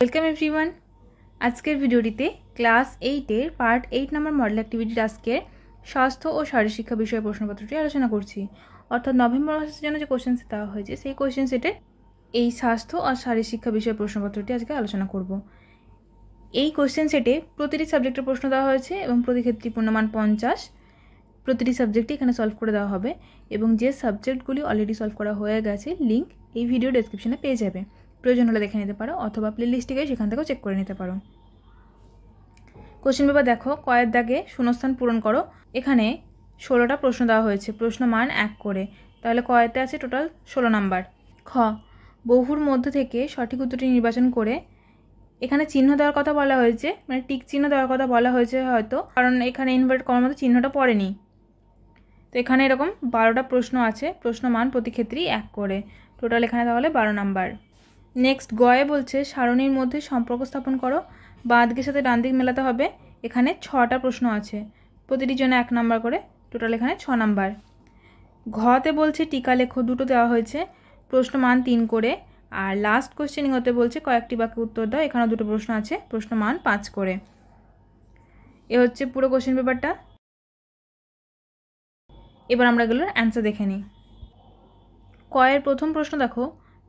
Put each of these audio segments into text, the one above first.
welcome everyone আজকের ভিডিওটিতে class এইটের part eight number model activity আজকের স্বাস্থ্য ও শারীরশিক্ষা বিষয়ে প্রশ্নপত্রটি আলোচনা করছি অর্থাৎ নভেম্বর মাসের জন্য যে কোশ্চেন সেট দেওয়া হয়েছে সেই কোয়েশ্চেন সেটের এই স্বাস্থ্য আর শারীরশিক্ষা বিষয়ে প্রশ্নপত্রটি আজকে আলোচনা করব এই কোয়েশ্চেন সেটে প্রতিটি সাবজেক্টের প্রশ্ন দেওয়া হয়েছে এবং প্রতি ক্ষেত্রে পূর্ণমান পঞ্চাশ প্রতিটি সাবজেক্টই এখানে সলভ করে দেওয়া হবে এবং যে সাবজেক্টগুলি অলরেডি সলভ করা হয়ে গেছে লিঙ্ক এই ভিডিও ডেসক্রিপশানে পেয়ে যাবে প্রয়োজন হলে দেখে নিতে পারো অথবা প্লেলিস্টটিকে সেখান থেকেও চেক করে নিতে পারো কোশ্চেন পেপার দেখো কয়ের দাগে শূন্যস্থান পূরণ করো এখানে ষোলোটা প্রশ্ন দেওয়া হয়েছে প্রশ্ন মান এক করে তাহলে কয়েতে আছে টোটাল ষোলো নাম্বার খ বহুর মধ্য থেকে সঠিক উত্তরটি নির্বাচন করে এখানে চিহ্ন দেওয়ার কথা বলা হয়েছে মানে টিক চিহ্ন দেওয়ার কথা বলা হয়েছে হয়তো কারণ এখানে ইনভার্ট করার মতো চিহ্নটা পড়েনি তো এখানে এরকম বারোটা প্রশ্ন আছে প্রশ্ন মান প্রতি ক্ষেত্রেই এক করে টোটাল এখানে তাহলে বারো নাম্বার নেক্সট গয়ে বলছে সারণীর মধ্যে সম্পর্ক স্থাপন করো বা সাথে ডান দিক মেলাতে হবে এখানে ছটা প্রশ্ন আছে প্রতিটি জন্য এক নাম্বার করে টোটাল এখানে ছ নাম্বার ঘতে বলছে টিকা লেখো দুটো দেওয়া হয়েছে প্রশ্ন মান তিন করে আর লাস্ট কোশ্চেনিং হতে বলছে কয়েকটি বাক্যে উত্তর দাও এখানেও দুটো প্রশ্ন আছে প্রশ্ন মান পাঁচ করে এ হচ্ছে পুরো কোশ্চেন পেপারটা এবার আমরা এগুলোর অ্যান্সার দেখে নিই কয়ের প্রথম প্রশ্ন দেখো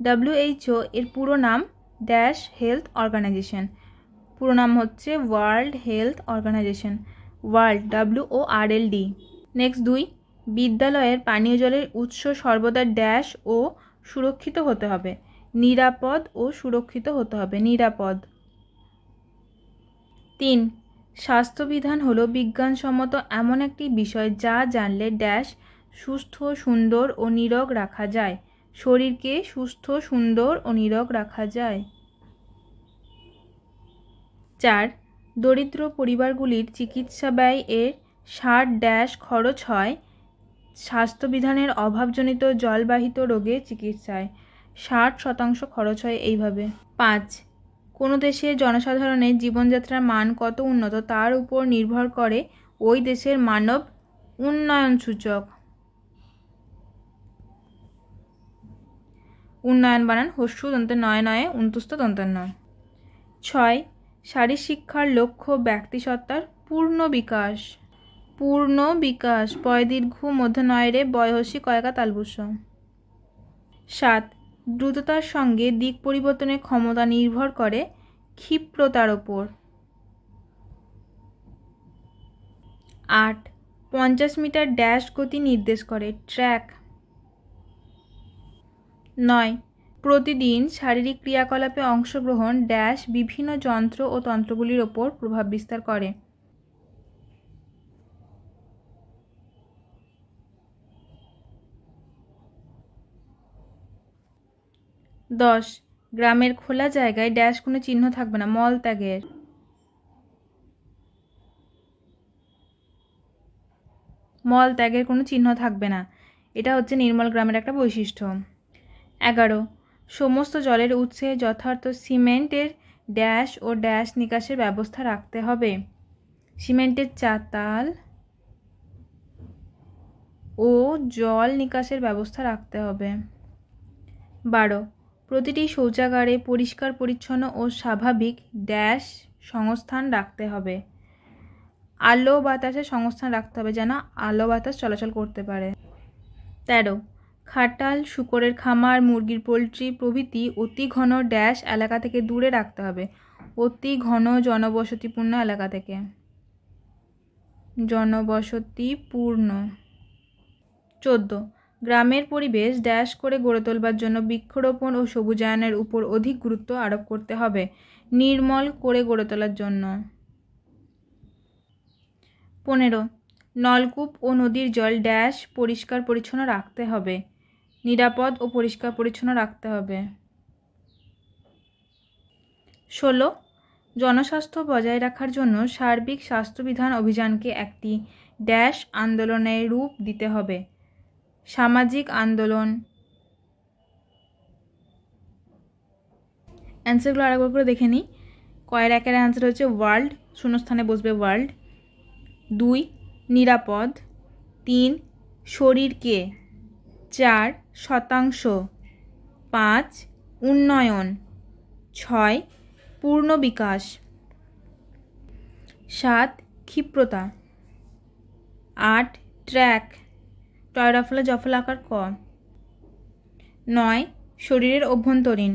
ডাব্লিউএইচও এর পুরো নাম ড্যাশ হেলথ অর্গানাইজেশন পুরো নাম হচ্ছে world health organisation world W O R L D next দুই বিদ্যালয়ের পানীয় জলের উৎস সর্বদা ড্যাশ ও সুরক্ষিত হতে হবে নিরাপদ ও সুরক্ষিত হতে হবে নিরাপদ তিন স্বাস্থ্যবিধান হলো বিজ্ঞানসম্মত এমন একটি বিষয় যা জানলে ড্যাশ সুস্থ সুন্দর ও নীরোগ রাখা যায় শরীরকে সুস্থ সুন্দর ও নিরোগ রাখা যায় চার দরিদ্র পরিবারগুলির চিকিৎসা ব্যয় এর ষাট ড্যাশ খরচ হয় স্বাস্থ্যবিধানের অভাবজনিত জলবাহিত রোগে চিকিৎসায় ষাট শতাংশ খরচ হয় এইভাবে পাঁচ কোনো দেশের জনসাধারণের জীবনযাত্রার মান কত উন্নত তার উপর নির্ভর করে ওই দেশের মানব উন্নয়ন সূচক উন্নয়ন বানান হস্যু দন্ত নয় নয়ে উন্তুস্ত নয় ছয় শারীর শিক্ষার লক্ষ্য ব্যক্তিসত্তার পূর্ণ বিকাশ পূর্ণ বিকাশ পয় দীর্ঘ মধ্য নয়রে বয়সী কয়েকা তালবুস্য সাত দ্রুততার সঙ্গে দিক পরিবর্তনের ক্ষমতা নির্ভর করে ক্ষিপ্রতার ওপর আট পঞ্চাশ মিটার ড্যাশ গতি নির্দেশ করে ট্র্যাক নয় প্রতিদিন শারীরিক ক্রিয়াকলাপে অংশগ্রহণ ড্যাশ বিভিন্ন যন্ত্র ও তন্ত্রগুলির ওপর প্রভাব বিস্তার করে দশ গ্রামের খোলা জায়গায় ড্যাশ কোনো চিহ্ন থাকবে না মল ত্যাগের মল ত্যাগের কোনো চিহ্ন থাকবে না এটা হচ্ছে নির্মল গ্রামের একটা বৈশিষ্ট্য এগারো সমস্ত জলের উৎসে যথার্থ সিমেন্টের ড্যাশ ও ড্যাশ নিকাশের ব্যবস্থা রাখতে হবে সিমেন্টের চাতাল ও জল নিকাশের ব্যবস্থা রাখতে হবে বারো প্রতিটি শৌচাগারে পরিষ্কার পরিচ্ছন্ন ও স্বাভাবিক ড্যাশ সংস্থান রাখতে হবে আলো বাতাসের সংস্থান রাখতে হবে যেন আলো বাতাস চলাচল করতে পারে তেরো খাটাল শুকরের খামার মুরগির পোলট্রি প্রভৃতি অতি ঘন ড্যাশ এলাকা থেকে দূরে রাখতে হবে অতি ঘন জনবসতিপূর্ণ এলাকা থেকে জনবসতিপূর্ণ চোদ্দ গ্রামের পরিবেশ ড্যাশ করে গড়ে তোলবার জন্য বৃক্ষরোপণ ও সবুজায়নের উপর অধিক গুরুত্ব আরোপ করতে হবে নির্মল করে গড়ে তোলার জন্য পনেরো নলকূপ ও নদীর জল ড্যাশ পরিষ্কার পরিচ্ছন্ন রাখতে হবে নিরাপদ ও পরিষ্কার পরিচ্ছন্ন রাখতে হবে ষোলো জনস্বাস্থ্য বজায় রাখার জন্য সার্বিক স্বাস্থ্যবিধান অভিযানকে একটি ড্যাশ আন্দোলনের রূপ দিতে হবে সামাজিক আন্দোলন অ্যান্সারগুলো আরেক করে দেখে নিই কয়ের একের অ্যান্সার হচ্ছে ওয়ার্ল্ড শূন্যস্থানে বসবে ওয়ার্ল্ড দুই নিরাপদ তিন শরীরকে চার শতাংশ পাঁচ উন্নয়ন ছয় পূর্ণ বিকাশ সাত ক্ষিপ্রতা আট ট্র্যাক টয়রাফলা জফলাকার ক নয় শরীরের অভ্যন্তরীণ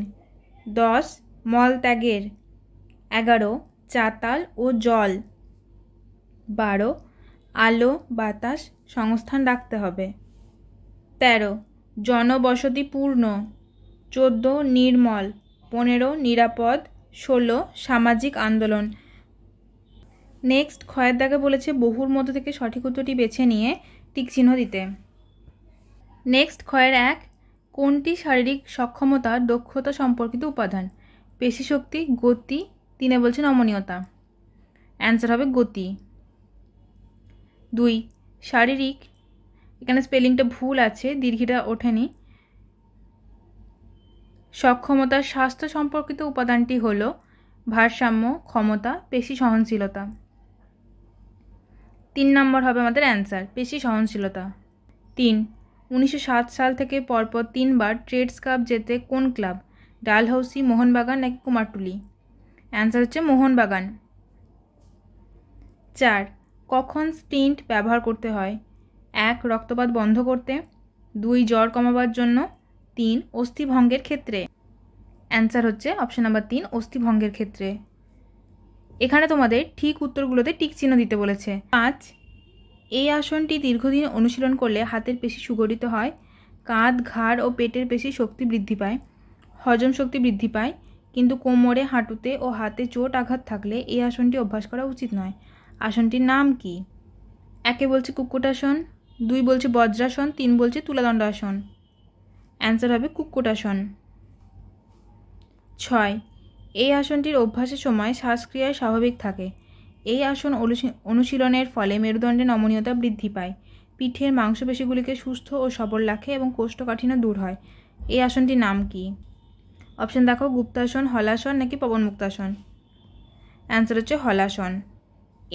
দশ মলত্যাগের এগারো চাতাল ও জল বারো আলো বাতাস সংস্থান রাখতে হবে তেরো জনবসতিপূর্ণ চোদ্দো নির্মল পনেরো নিরাপদ ষোলো সামাজিক আন্দোলন নেক্সট ক্ষয়ের দাগে বলেছে বহুর মতো থেকে সঠিক উত্তরটি বেছে নিয়ে টিকচিহ্ন দিতে নেক্সট ক্ষয়ের এক কোনটি শারীরিক সক্ষমতা দক্ষতা সম্পর্কিত উপাদান পেশিশক্তি গতি তিনে বলছে নমনীয়তা অ্যান্সার হবে গতি দুই শারীরিক এখানে স্পেলিংটা ভুল আছে দীর্ঘিটা ওঠেনি সক্ষমতা স্বাস্থ্য সম্পর্কিত উপাদানটি হল ভারসাম্য ক্ষমতা পেশি সহনশীলতা তিন নম্বর হবে আমাদের অ্যান্সার পেশি সহনশীলতা তিন উনিশশো সাল থেকে পরপর তিনবার ট্রেডস কাপ যেতে কোন ক্লাব ডালহৌসি মোহনবাগান নাকি কুমারটুলি অ্যান্সার হচ্ছে মোহনবাগান চার কখন স্প্রিন্ট ব্যবহার করতে হয় এক রক্তপাত বন্ধ করতে দুই জ্বর কমাবার জন্য তিন অস্থিভঙ্গের ক্ষেত্রে অ্যান্সার হচ্ছে অপশন নাম্বার তিন অস্থিভঙ্গের ক্ষেত্রে এখানে তোমাদের ঠিক উত্তরগুলোতে টিক চিহ্ন দিতে বলেছে পাঁচ এই আসনটি দীর্ঘদিন অনুশীলন করলে হাতের পেশি সুগঠিত হয় কাঁধ ঘাড় ও পেটের পেশি শক্তি বৃদ্ধি পায় হজম শক্তি বৃদ্ধি পায় কিন্তু কোমরে হাঁটুতে ও হাতে চোট আঘাত থাকলে এই আসনটি অভ্যাস করা উচিত নয় আসনটির নাম কি একে বলছে কুকুটাসন দুই বলছে বজ্রাসন তিন তুলাদণ্ড তুলাদণ্ডাসন অ্যান্সার হবে আসন ছয় এই আসনটির অভ্যাসের সময় শ্বাসক্রিয়ায় স্বাভাবিক থাকে এই আসন অনুশীলনের ফলে মেরুদণ্ডে নমনীয়তা বৃদ্ধি পায় পিঠের মাংসপেশিগুলিকে সুস্থ ও সবল রাখে এবং কোষ্ঠকাঠিন্য দূর হয় এই আসনটির নাম কি অপশন দেখো গুপ্তাসন হলাসন নাকি পবনমুক্তাসন অ্যান্সার হচ্ছে হলাসন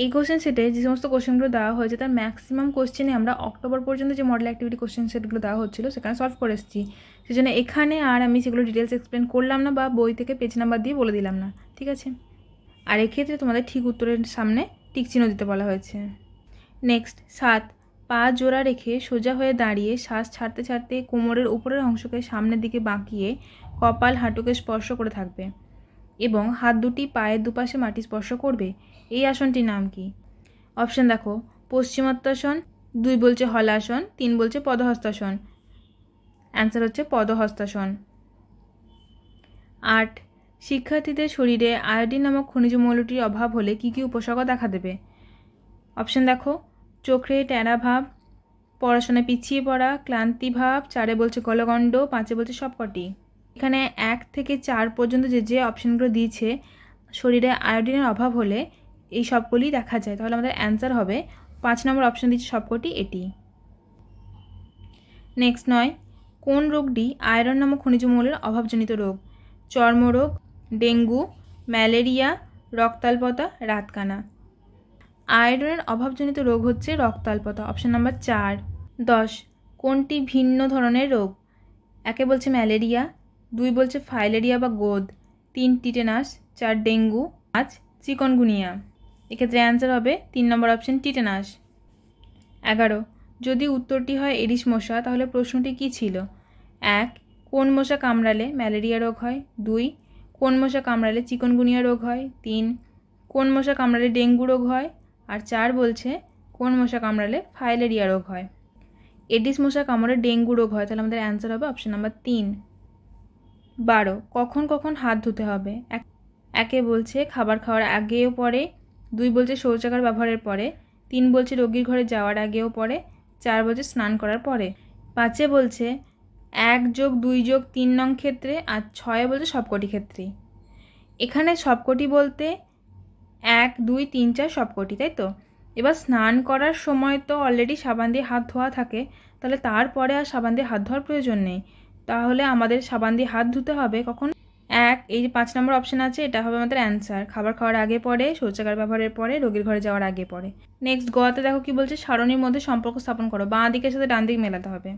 এই কোশ্চেন সেটে যে সমস্ত কোশ্চেনগুলো দেওয়া হয়েছে তার ম্যাক্সিমাম কোশ্চেনে আমরা অক্টোবর পর্যন্ত যে মডেল অ্যাক্টিভিটি কোশ্চেন সেটগুলো দেওয়া হচ্ছিলো সেখানে সলভ করে এসেছি সেই জন্য এখানে আর আমি সেগুলো ডিটেলস এক্সপ্লেন করলাম না বা বই থেকে পেজ নাম্বার দিয়ে বলে দিলাম না ঠিক আছে আর এক্ষেত্রে তোমাদের ঠিক উত্তরের সামনে টিকচিহ্ন দিতে বলা হয়েছে নেক্সট সাত পা জোড়া রেখে সোজা হয়ে দাঁড়িয়ে শ্বাস ছাড়তে ছাড়তে কোমরের উপরের অংশকে সামনের দিকে বাঁকিয়ে কপাল হাঁটুকে স্পর্শ করে থাকবে এবং হাত দুটি পায়ের দুপাশে মাটি স্পর্শ করবে এই আসনটির নাম কি অপশন দেখো পশ্চিমোত্তাসন দুই বলছে হলাসন তিন বলছে পদহস্তাসন অ্যান্সার হচ্ছে পদহস্তাসন আট শিক্ষার্থীদের শরীরে আয়োডিন নামক খনিজ মৌলটির অভাব হলে কি কি উপসর্গ দেখা দেবে অপশন দেখো চোখে ট্যাঁড়া ভাব পড়াশোনায় পিছিয়ে পড়া ক্লান্তি ভাব চারে বলছে গলগণ্ড পাঁচে বলছে সবকটি এখানে এক থেকে চার পর্যন্ত যে যে অপশানগুলো দিয়েছে শরীরে আয়োডিনের অভাব হলে এই সবগুলি দেখা যায় তাহলে আমাদের অ্যান্সার হবে পাঁচ নম্বর অপশান দিচ্ছে সবকটি এটি নেক্সট নয় কোন রোগটি আয়রন নামক খনিজ মৌলের অভাবজনিত রোগ চর্মরোগ ডেঙ্গু ম্যালেরিয়া রক্তাল্পতা রাতকানা আয়রনের অভাবজনিত রোগ হচ্ছে রক্তাল্পতা অপশান নাম্বার চার দশ কোনটি ভিন্ন ধরনের রোগ একে বলছে ম্যালেরিয়া দুই বলছে ফাইলেরিয়া বা গোদ তিন টিটেনাস চার ডেঙ্গু পাঁচ চিকনগুনিয়া এক্ষেত্রে অ্যান্সার হবে তিন নম্বর অপশন টিটেনাস এগারো যদি উত্তরটি হয় এরিস মশা তাহলে প্রশ্নটি কি ছিল এক কোন মশা কামড়ালে ম্যালেরিয়া রোগ হয় দুই কোন মশা কামড়ালে চিকনগুনিয়া রোগ হয় তিন কোন মশা কামড়ালে ডেঙ্গু রোগ হয় আর চার বলছে কোন মশা কামড়ালে ফাইলেরিয়া রোগ হয় এডিস মশা কামড়ে ডেঙ্গু রোগ হয় তাহলে আমাদের অ্যান্সার হবে অপশন নাম্বার তিন বারো কখন কখন হাত ধুতে হবে একে বলছে খাবার খাওয়ার আগেও পরে দুই বলছে শৌচাগার ব্যবহারের পরে তিন বলছে রোগীর ঘরে যাওয়ার আগেও পরে চার বলছে স্নান করার পরে পাঁচে বলছে এক যোগ দুই যোগ তিন নং ক্ষেত্রে আর ছয়ে বলছে সবকটি ক্ষেত্রে এখানে সবকটি বলতে এক দুই তিন চার সবকটি তাই তো এবার স্নান করার সময় তো অলরেডি সাবান দিয়ে হাত ধোয়া থাকে তাহলে তারপরে আর সাবান দিয়ে হাত ধোয়ার প্রয়োজন নেই তাহলে আমাদের সাবান দিয়ে হাত ধুতে হবে কখন এক এই যে পাঁচ নম্বর অপশান আছে এটা হবে আমাদের অ্যান্সার খাবার খাওয়ার আগে পরে শৌচাগার ব্যবহারের পরে রোগীর ঘরে যাওয়ার আগে পরে নেক্সট গতে দেখো কি বলছে সারণীর মধ্যে সম্পর্ক স্থাপন করো বাঁ দিকের সাথে ডান দিক মেলাতে হবে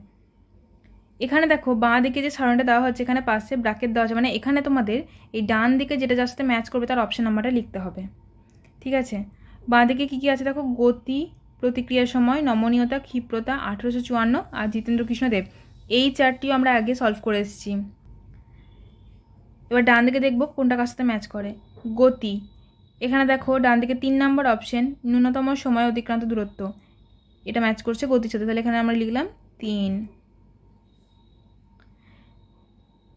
এখানে দেখো বাঁ দিকে যে সারণটা দেওয়া হচ্ছে এখানে পাশে ব্রাকেট দেওয়া আছে মানে এখানে তোমাদের এই ডান দিকে যেটা যার সাথে ম্যাচ করবে তার অপশান নাম্বারটা লিখতে হবে ঠিক আছে বাঁ দিকে কী কী আছে দেখো গতি প্রতিক্রিয়ার সময় নমনীয়তা ক্ষিপ্রতা আঠেরোশো চুয়ান্ন আর জিতেন্দ্র কৃষ্ণদেব এই চারটিও আমরা আগে সলভ করে এসেছি এবার ডান দিকে দেখব কোনটা কার সাথে ম্যাচ করে গতি এখানে দেখো ডান দিকে তিন নম্বর অপশন ন্যূনতম সময় অতিক্রান্ত দূরত্ব এটা ম্যাচ করছে গতির সাথে তাহলে এখানে আমরা লিখলাম তিন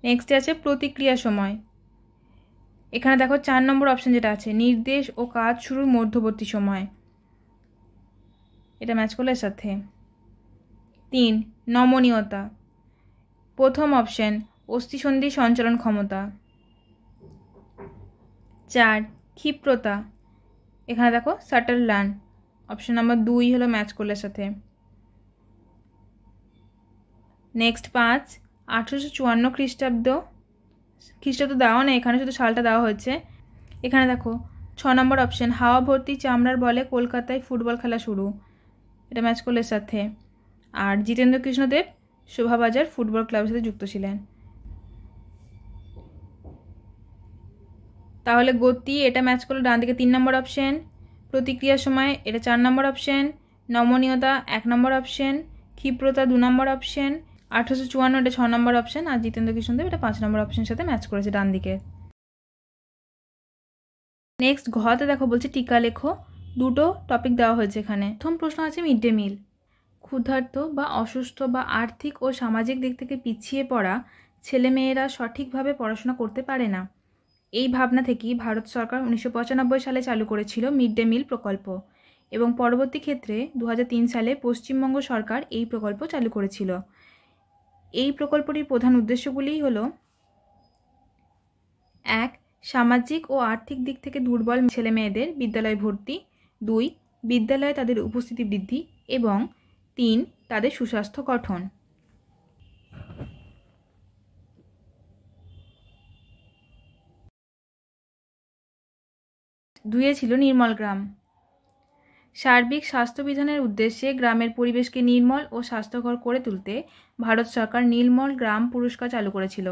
নেক্সটে আছে প্রতিক্রিয়া সময় এখানে দেখো চার নম্বর অপশন যেটা আছে নির্দেশ ও কাজ শুরুর মধ্যবর্তী সময় এটা ম্যাচ করলে সাথে তিন নমনীয়তা প্রথম অপশন অস্থিসন্ধি সঞ্চালন ক্ষমতা চার ক্ষিপ্রতা এখানে দেখো শাটার লার্ন অপশন নাম্বার দুই হলো ম্যাচ করলে সাথে নেক্সট পাঁচ আঠেরোশো চুয়ান্ন খ্রিস্টাব্দ খ্রিস্টাব্দ দেওয়া নেই এখানে শুধু সালটা দেওয়া হয়েছে এখানে দেখো ছ নম্বর অপশন হাওয়া ভর্তি চামড়ার বলে কলকাতায় ফুটবল খেলা শুরু এটা ম্যাচ করলে সাথে আর জিতেন্দ্র কৃষ্ণদেব শোভাবাজার ফুটবল ক্লাবের সাথে যুক্ত ছিলেন তাহলে গতি এটা ম্যাচ করলো ডান দিকে তিন নম্বর অপশন প্রতিক্রিয়ার সময় এটা চার নম্বর অপশন নমনীয়তা এক নম্বর অপশন ক্ষিপ্রতা দু নম্বর অপশন আঠারোশো চুয়ান্ন এটা ছ নম্বর অপশন আর জিতেন্দ্র কৃষ্ণ এটা পাঁচ নম্বর অপশনের সাথে ম্যাচ করেছে ডান দিকে নেক্সট ঘতে দেখো বলছে টিকা লেখো দুটো টপিক দেওয়া হয়েছে এখানে প্রথম প্রশ্ন আছে মিড ডে মিল ক্ষুধার্ত বা অসুস্থ বা আর্থিক ও সামাজিক দিক থেকে পিছিয়ে পড়া ছেলেমেয়েরা সঠিকভাবে পড়াশোনা করতে পারে না এই ভাবনা থেকেই ভারত সরকার উনিশশো সালে চালু করেছিল মিড ডে মিল প্রকল্প এবং পরবর্তী ক্ষেত্রে দু সালে পশ্চিমবঙ্গ সরকার এই প্রকল্প চালু করেছিল এই প্রকল্পটির প্রধান উদ্দেশ্যগুলিই হল এক সামাজিক ও আর্থিক দিক থেকে দুর্বল ছেলেমেয়েদের বিদ্যালয় ভর্তি দুই বিদ্যালয়ে তাদের উপস্থিতি বৃদ্ধি এবং তিন তাদের সুস্বাস্থ্য গঠন দুয়ে ছিল নির্মল গ্রাম সার্বিক স্বাস্থ্যবিধানের উদ্দেশ্যে গ্রামের পরিবেশকে নির্মল ও স্বাস্থ্যকর করে তুলতে ভারত সরকার নির্মল গ্রাম পুরস্কার চালু করেছিল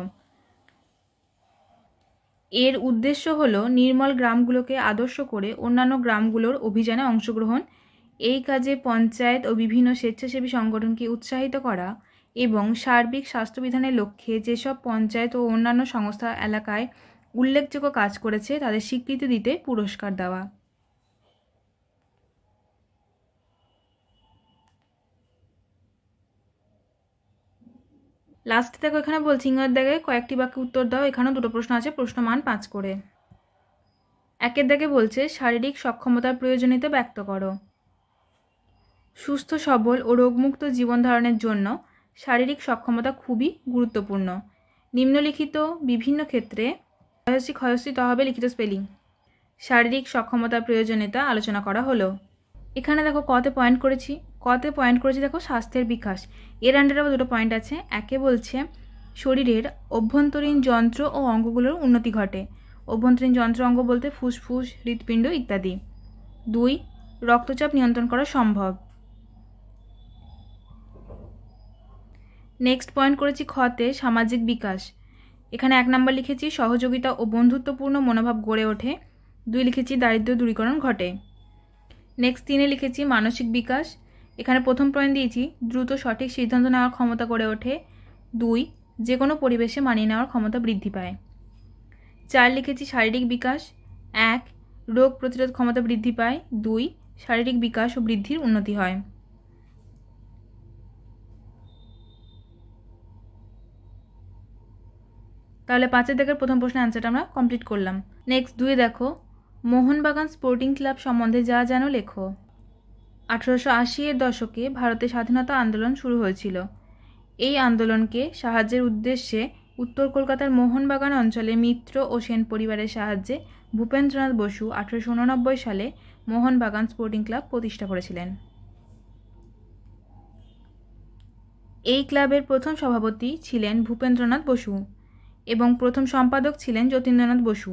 এর উদ্দেশ্য হল নির্মল গ্রামগুলোকে আদর্শ করে অন্যান্য গ্রামগুলোর অভিযানে অংশগ্রহণ এই কাজে পঞ্চায়েত ও বিভিন্ন স্বেচ্ছাসেবী সংগঠনকে উৎসাহিত করা এবং সার্বিক স্বাস্থ্যবিধানের লক্ষ্যে যেসব পঞ্চায়েত ও অন্যান্য সংস্থা এলাকায় উল্লেখযোগ্য কাজ করেছে তাদের স্বীকৃতি দিতে পুরস্কার দেওয়া লাস্ট দেখো এখানে বলছি ইংরেজ দাগে কয়েকটি বাক্যে উত্তর দাও এখানেও দুটো প্রশ্ন আছে প্রশ্ন মান পাঁচ করে একের দেখে বলছে শারীরিক সক্ষমতার প্রয়োজনীয়তা ব্যক্ত করো সুস্থ সবল ও রোগমুক্ত জীবন ধারণের জন্য শারীরিক সক্ষমতা খুবই গুরুত্বপূর্ণ নিম্নলিখিত বিভিন্ন ক্ষেত্রে ক্ষয়সি ক্ষয়সি তহবে লিখিত স্পেলিং শারীরিক সক্ষমতার প্রয়োজনীয়তা আলোচনা করা হলো এখানে দেখো কতে পয়েন্ট করেছি কতে পয়েন্ট করেছি দেখো স্বাস্থ্যের বিকাশ এর আন্ডারে দুটো পয়েন্ট আছে একে বলছে শরীরের অভ্যন্তরীণ যন্ত্র ও অঙ্গগুলোর উন্নতি ঘটে অভ্যন্তরীণ যন্ত্র অঙ্গ বলতে ফুসফুস হৃৎপিণ্ড ইত্যাদি দুই রক্তচাপ নিয়ন্ত্রণ করা সম্ভব নেক্সট পয়েন্ট করেছি খতে সামাজিক বিকাশ এখানে এক নাম্বার লিখেছি সহযোগিতা ও বন্ধুত্বপূর্ণ মনোভাব গড়ে ওঠে দুই লিখেছি দারিদ্র দূরীকরণ ঘটে নেক্সট তিনে লিখেছি মানসিক বিকাশ এখানে প্রথম পয়েন্ট দিয়েছি দ্রুত সঠিক সিদ্ধান্ত নেওয়ার ক্ষমতা গড়ে ওঠে দুই যে কোনো পরিবেশে মানিয়ে নেওয়ার ক্ষমতা বৃদ্ধি পায় চার লিখেছি শারীরিক বিকাশ এক রোগ প্রতিরোধ ক্ষমতা বৃদ্ধি পায় দুই শারীরিক বিকাশ ও বৃদ্ধির উন্নতি হয় তাহলে পাঁচের দেখার প্রথম প্রশ্নের অ্যান্সারটা আমরা কমপ্লিট করলাম নেক্সট দুই দেখো মোহনবাগান স্পোর্টিং ক্লাব সম্বন্ধে যা যেন লেখো আঠেরোশো আশি এর দশকে ভারতে স্বাধীনতা আন্দোলন শুরু হয়েছিল এই আন্দোলনকে সাহায্যের উদ্দেশ্যে উত্তর কলকাতার মোহনবাগান অঞ্চলে মিত্র ও সেন পরিবারের সাহায্যে ভূপেন্দ্রনাথ বসু আঠেরোশো উননব্বই সালে মোহনবাগান স্পোর্টিং ক্লাব প্রতিষ্ঠা করেছিলেন এই ক্লাবের প্রথম সভাপতি ছিলেন ভূপেন্দ্রনাথ বসু এবং প্রথম সম্পাদক ছিলেন যতীন্দ্রনাথ বসু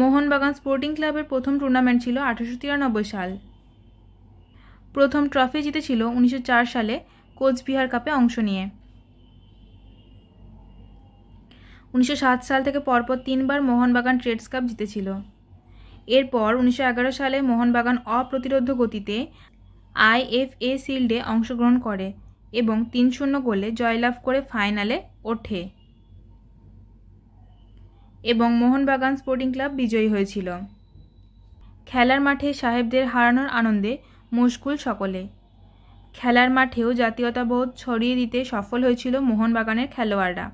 মোহনবাগান স্পোর্টিং ক্লাবের প্রথম টুর্নামেন্ট ছিল আঠারোশো তিরানব্বই সাল প্রথম ট্রফি জিতেছিল উনিশশো সালে কোচবিহার কাপে অংশ নিয়ে উনিশশো সাল থেকে পরপর তিনবার মোহনবাগান ট্রেডস কাপ জিতেছিল এরপর উনিশশো সালে মোহনবাগান অপ্রতিরোধ গতিতে আইএফএ শিল্ডে অংশগ্রহণ করে এবং তিন শূন্য গোলে জয়লাভ করে ফাইনালে ওঠে এবং মোহনবাগান স্পোর্টিং ক্লাব বিজয়ী হয়েছিল খেলার মাঠে সাহেবদের হারানোর আনন্দে মুশকুল সকলে খেলার মাঠেও জাতীয়তাবোধ ছড়িয়ে দিতে সফল হয়েছিল মোহনবাগানের খেলোয়াড়রা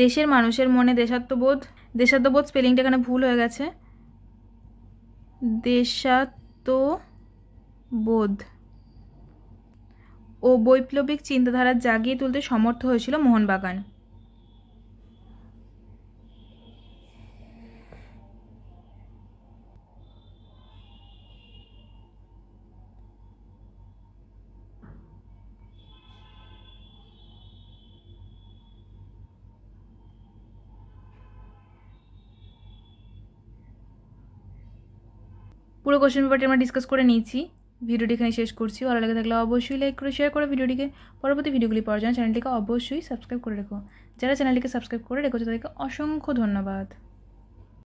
দেশের মানুষের মনে দেশাত্মবোধ দেশাত্মবোধ স্পেলিংটা এখানে ভুল হয়ে গেছে দেশাত্মবোধ ও বৈপ্লবিক চিন্তাধারা জাগিয়ে তুলতে সমর্থ হয়েছিল মোহনবাগান পুরো কোশ্চেন পেপারটি আমরা ডিসকাস করে নিয়েছি ভিডিওটি এখানে শেষ করছি ভালো লাগে থাকলে অবশ্যই লাইক করে শেয়ার করে ভিডিওটিকে পরবর্তী ভিডিওগুলি পাওয়ার জন্য চ্যানেলটিকে অবশ্যই সাবস্ক্রাইব করে রেখো যারা চ্যানেলটিকে সাবস্ক্রাইব করে রেখেছে তাদেরকে অসংখ্য ধন্যবাদ